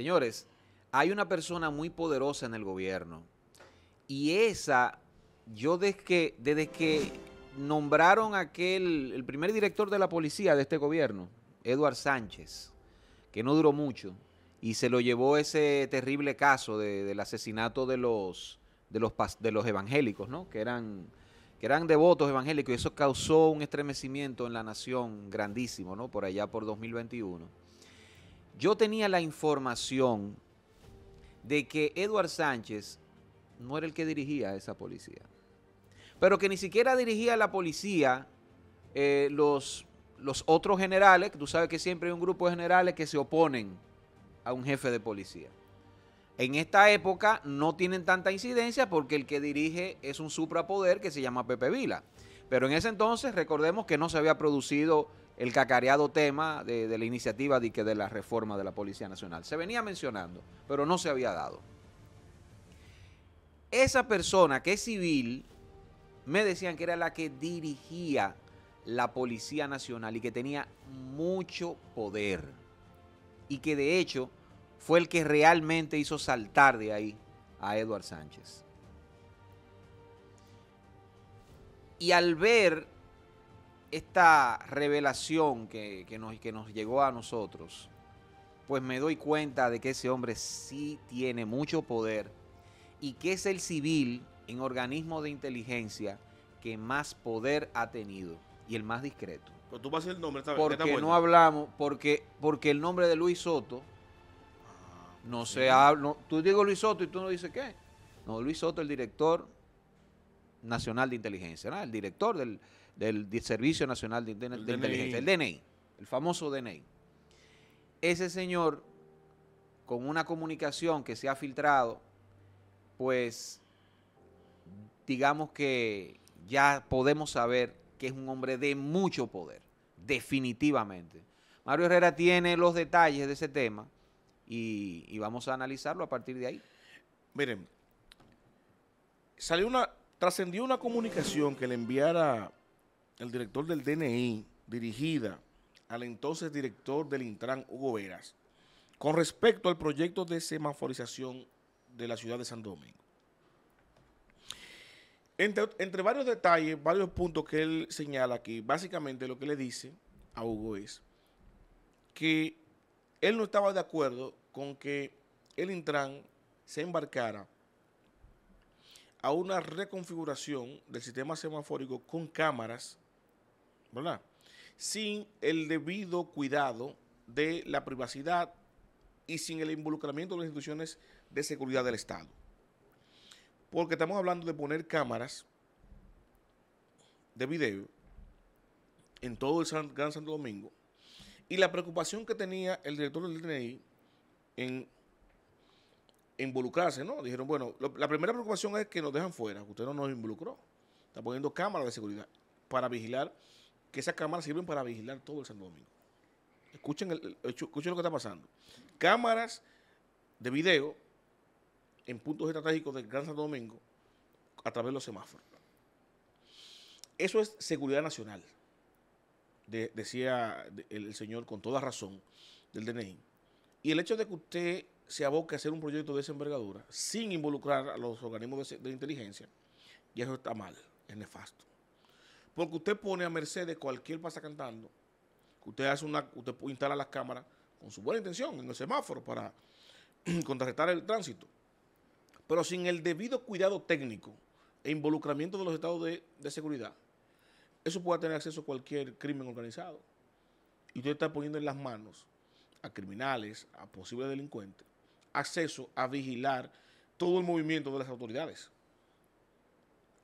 Señores, hay una persona muy poderosa en el gobierno y esa, yo desde que, desde que nombraron aquel, el primer director de la policía de este gobierno, Eduard Sánchez, que no duró mucho, y se lo llevó ese terrible caso del asesinato de los, de los, de los evangélicos, ¿no? que, eran, que eran devotos evangélicos, y eso causó un estremecimiento en la nación grandísimo, ¿no? por allá por 2021. Yo tenía la información de que Eduard Sánchez no era el que dirigía esa policía, pero que ni siquiera dirigía a la policía eh, los, los otros generales, tú sabes que siempre hay un grupo de generales que se oponen a un jefe de policía. En esta época no tienen tanta incidencia porque el que dirige es un suprapoder que se llama Pepe Vila. Pero en ese entonces recordemos que no se había producido el cacareado tema de, la iniciativa de, que de la reforma de la Policía Nacional. Se venía mencionando, pero no se había dado. Esa persona que es civil, me decían que era la que dirigía la Policía Nacional y que tenía mucho poder. Y que de hecho fue el que realmente hizo saltar de ahí a Eduard Sánchez. Y al ver esta revelación que, nos, que nos llegó a nosotros, pues me doy cuenta de que ese hombre sí tiene mucho poder y que es el civil en organismo de inteligencia que más poder ha tenido y el más discreto. Pero pues tú vas el nombre, Porque no hablamos, porque, porque el nombre de Luis Soto ah, no se habla. tú digo Luis Soto y tú no dices qué. No, Luis Soto, el director nacional de inteligencia, ¿no? el director del, del Servicio Nacional de, Inteligencia, el DNI, el famoso DNI. Ese señor, con una comunicación que se ha filtrado, pues digamos que ya podemos saber que es un hombre de mucho poder, definitivamente. Mario Herrera tiene los detalles de ese tema y, y vamos a analizarlo a partir de ahí. Miren, salió una, trascendió una comunicación que le enviara el director del DNI, dirigida al entonces director del Intran, Hugo Veras, con respecto al proyecto de semaforización de la ciudad de San Domingo. Entre, entre varios detalles, varios puntos que él señala aquí, básicamente lo que le dice a Hugo es que él no estaba de acuerdo con que el Intran se embarcara a una reconfiguración del sistema semafórico con cámaras ¿verdad? Sin el debido cuidado de la privacidad y sin el involucramiento de las instituciones de seguridad del Estado. Porque estamos hablando de poner cámaras de video en todo el Gran Santo Domingo. Y la preocupación que tenía el director del DNI en involucrarse, ¿no? Dijeron, bueno, la primera preocupación es que nos dejan fuera, usted no nos involucró. Está poniendo cámaras de seguridad para vigilar que esas cámaras sirven para vigilar todo el Santo Domingo. Escuchen, lo que está pasando. Cámaras de video en puntos estratégicos del Gran Santo Domingo a través de los semáforos. Eso es seguridad nacional, decía el, señor con toda razón del DNI. Y el hecho de que usted se aboque a hacer un proyecto de esa envergadura sin involucrar a los organismos de, de inteligencia, ya eso está mal, es nefasto. Porque usted pone a merced de cualquier pasa cantando, que usted hace una, usted instala las cámaras con su buena intención en el semáforo para contrarrestar el tránsito, pero sin el debido cuidado técnico e involucramiento de los estados de seguridad, eso puede tener acceso a cualquier crimen organizado. Y usted está poniendo en las manos a criminales, a posibles delincuentes, acceso a vigilar todo el movimiento de las autoridades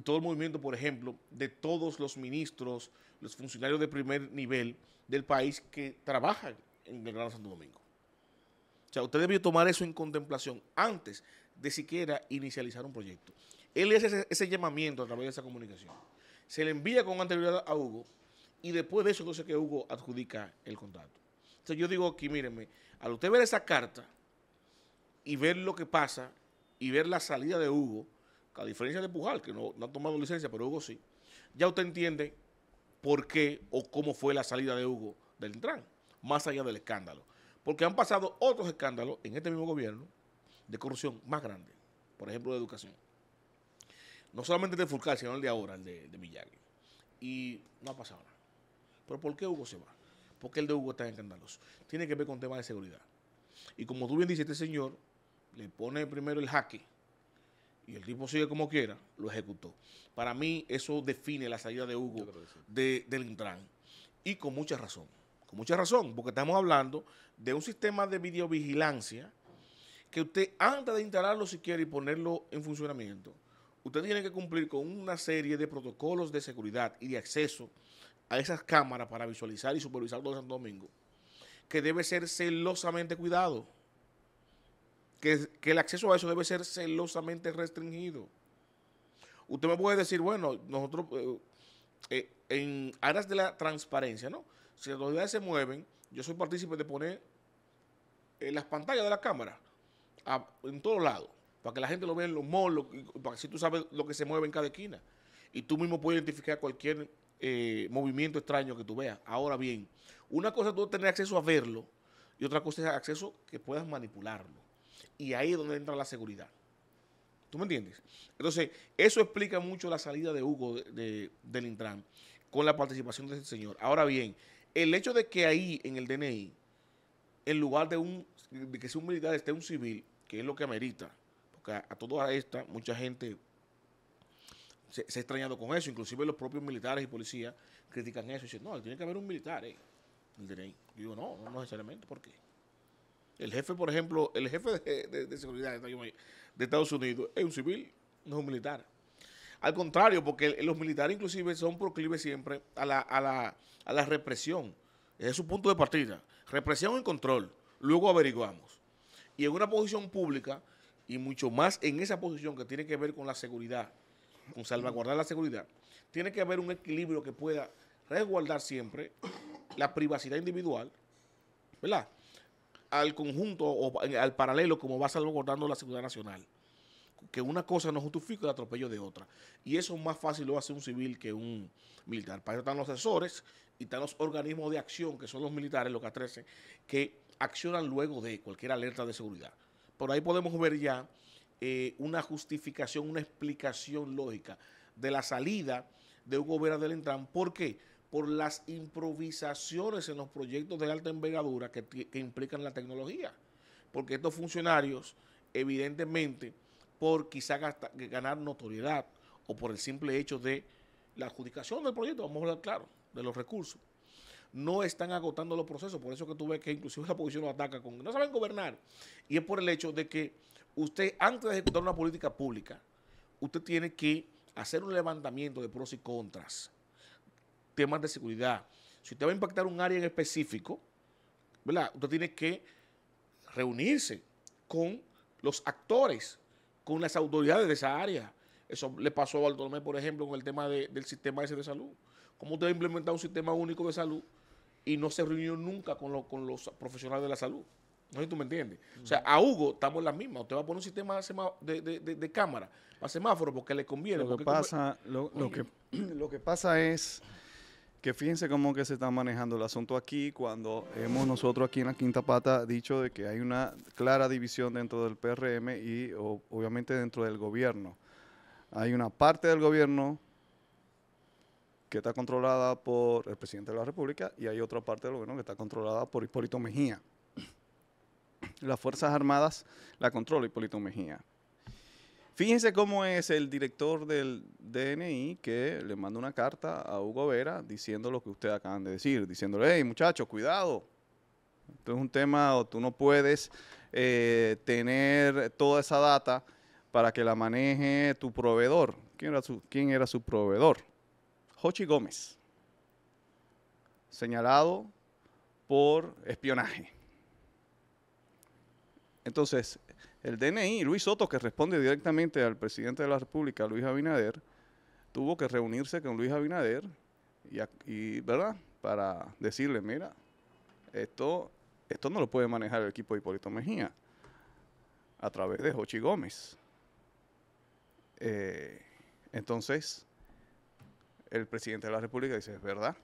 y todo el movimiento, por ejemplo, de todos los ministros, los funcionarios de primer nivel del país que trabajan en el Gran Santo Domingo. O sea, usted debió tomar eso en contemplación antes de siquiera inicializar un proyecto. Él hace ese, llamamiento a través de esa comunicación. Se le envía con anterioridad a Hugo y después de eso entonces que Hugo adjudica el contrato. Entonces yo digo aquí, mírenme, al usted ver esa carta y ver lo que pasa y ver la salida de Hugo, a diferencia de Pujal, que no, no ha tomado licencia, pero Hugo sí, ya usted entiende por qué o cómo fue la salida de Hugo del Intran, más allá del escándalo. Porque han pasado otros escándalos en este mismo gobierno de corrupción más grande, por ejemplo, de educación. No solamente de Fulcar, sino el de ahora, el de, de Y no ha pasado nada. Pero ¿por qué Hugo se va? ¿Por qué el de Hugo está escandaloso? Tiene que ver con temas de seguridad. Y como tú bien dices, este señor le pone primero el jaque y el tipo sigue como quiera, lo ejecutó. Para mí eso define la salida de Hugo del Intran. Y con mucha razón, con mucha razón, porque estamos hablando de un sistema de videovigilancia que usted antes de instalarlo si quiere y ponerlo en funcionamiento, usted tiene que cumplir con una serie de protocolos de seguridad y de acceso a esas cámaras para visualizar y supervisar todo Santo Domingo, que debe ser celosamente cuidado que, el acceso a eso debe ser celosamente restringido. Usted me puede decir, bueno, nosotros eh, eh, en aras de la transparencia, ¿no? Si las autoridades se mueven, yo soy partícipe de poner eh, las pantallas de la cámara en todos lados, para que la gente lo vea en los malls, para que si tú sabes lo que se mueve en cada esquina. Y tú mismo puedes identificar cualquier movimiento extraño que tú veas. Ahora bien, una cosa es tú tener acceso a verlo y otra cosa es acceso que puedas manipularlo. Y ahí es donde entra la seguridad. ¿Tú me entiendes? Entonces, eso explica mucho la salida de Hugo de, del Intran con la participación de ese señor. Ahora bien, el hecho de que ahí en el DNI, en lugar de, un, que sea un militar, esté un civil, que es lo que amerita, porque a, toda esta, mucha gente se, ha extrañado con eso, inclusive los propios militares y policías critican eso y dicen, no, tiene que haber un militar eh, en el DNI. Yo digo, no, no necesariamente, ¿por qué? El jefe, por ejemplo, el jefe de, seguridad de Estados Unidos es un civil, no es un militar. Al contrario, porque los militares inclusive son proclives siempre a la, a la represión. es su punto de partida. Represión y control. Luego averiguamos. Y en una posición pública, y mucho más en esa posición que tiene que ver con la seguridad, con salvaguardar la seguridad, tiene que haber un equilibrio que pueda resguardar siempre la privacidad individual, ¿verdad? al conjunto o al paralelo como va salvaguardando la seguridad nacional. Que una cosa no justifica el atropello de otra. Y eso es más fácil lo hace un civil que un militar. Para eso están los asesores y están los organismos de acción, que son los militares, los que 13 que accionan luego de cualquier alerta de seguridad. Por ahí podemos ver ya eh, una justificación, una explicación lógica de la salida de Hugo Vera del Entran. ¿Por qué? por las improvisaciones en los proyectos de alta envergadura que, implican la tecnología. Porque estos funcionarios, evidentemente, por quizá ganar notoriedad o por el simple hecho de la adjudicación del proyecto, vamos a hablar claro, de los recursos, no están agotando los procesos. Por eso que tú ves que inclusive la posición lo ataca con no saben gobernar. Y es por el hecho de que usted, antes de ejecutar una política pública, usted tiene que hacer un levantamiento de pros y contras temas de seguridad. Si usted va a impactar un área en específico, ¿verdad? Usted tiene que reunirse con los actores, con las autoridades de esa área. Eso le pasó a Bartolomé, por ejemplo, con el tema del sistema ese de salud. ¿Cómo usted va a implementar un sistema único de salud y no se reunió nunca con, los profesionales de la salud? No sé si tú me entiendes. O sea, a Hugo estamos en la misma. Usted va a poner un sistema de, de, cámara a semáforo porque le conviene. pasa, lo que pasa es que fíjense cómo que se está manejando el asunto aquí cuando hemos nosotros aquí en la Quinta Pata dicho de que hay una clara división dentro del PRM y obviamente dentro del gobierno. Hay una parte del gobierno que está controlada por el presidente de la República y hay otra parte del gobierno que está controlada por Hipólito Mejía. Las Fuerzas Armadas la controla Hipólito Mejía. Fíjense cómo es el director del DNI que le manda una carta a Hugo Vera diciendo lo que ustedes acaban de decir, diciéndole, hey muchachos, cuidado. Esto es un tema, o tú no puedes eh, tener toda esa data para que la maneje tu proveedor. ¿Quién era su, quién era su proveedor? Jochi Gómez, señalado por espionaje. Entonces, el DNI, Luis Soto, que responde directamente al presidente de la República, Luis Abinader, tuvo que reunirse con Luis Abinader y, ¿verdad? Para decirle, mira, esto, esto no lo puede manejar el equipo de Hipólito Mejía a través de Jochi Gómez. Eh, entonces, el presidente de la República dice, es verdad.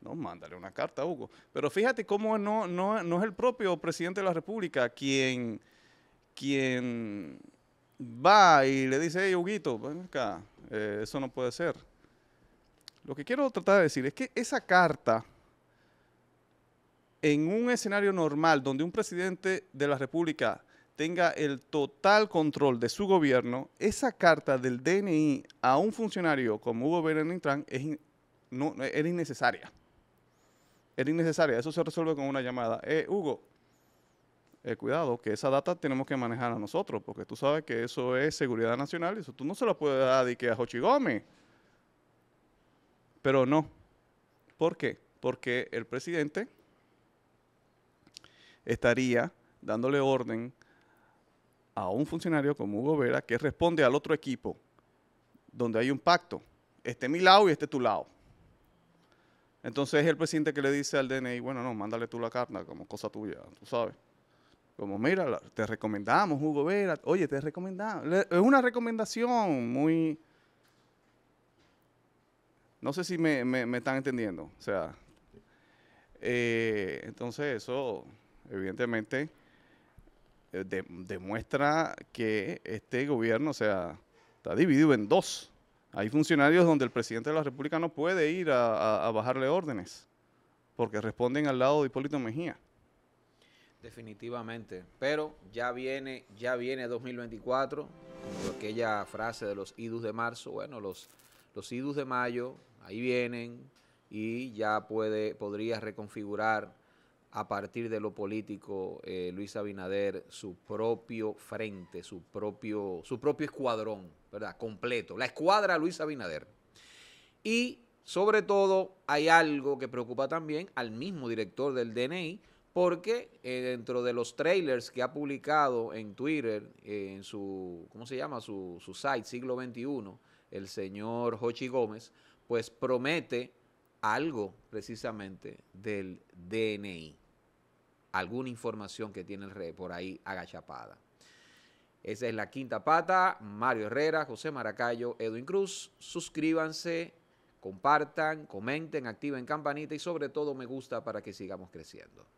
No, mándale una carta, Hugo. Pero fíjate cómo no, no, no es el propio presidente de la República quien quien va y le dice, hey, Huguito, ven acá, eh, eso no puede ser. Lo que quiero tratar de decir es que esa carta, en un escenario normal donde un presidente de la República tenga el total control de su gobierno, esa carta del DNI a un funcionario como Hugo Berenintran es era innecesaria. Era innecesaria, eso se resuelve con una llamada. Eh, Hugo, eh, cuidado, que esa data tenemos que manejar a nosotros, porque tú sabes que eso es seguridad nacional, y eso tú no se lo puedes dar de que a Jochi Gómez. Pero no. ¿Por qué? Porque el presidente estaría dándole orden a un funcionario como Hugo Vera que responde al otro equipo, donde hay un pacto. Este mi lado y este tu lado. Entonces es el presidente que le dice al DNI, bueno, no, mándale tú la carta como cosa tuya, tú sabes. Como, mira, te recomendamos, Hugo Vera. Oye, te recomendamos. Es una recomendación muy... No sé si me, están entendiendo. O sea, eh, entonces eso, evidentemente, eh, demuestra que este gobierno, o sea, está dividido en dos. Hay funcionarios donde el presidente de la República no puede ir a bajarle órdenes, porque responden al lado de Hipólito Mejía. Definitivamente. Pero ya viene, ya viene 2024, aquella frase de los idus de marzo. Bueno, los, los idus de mayo, ahí vienen, y ya puede, podría reconfigurar a partir de lo político eh, Luis Abinader su propio frente, su propio, su propio escuadrón, ¿verdad? Completo. La escuadra Luis Abinader. Y sobre todo hay algo que preocupa también al mismo director del DNI, porque eh, dentro de los trailers que ha publicado en Twitter, eh, en su, ¿cómo se llama? Su, su site, siglo XXI, el señor Jochi Gómez, pues promete algo precisamente del DNI, alguna información que tiene el rey por ahí agachapada. Esa es la quinta pata, Mario Herrera, José Maracayo, Edwin Cruz, suscríbanse, compartan, comenten, activen campanita y sobre todo me gusta para que sigamos creciendo.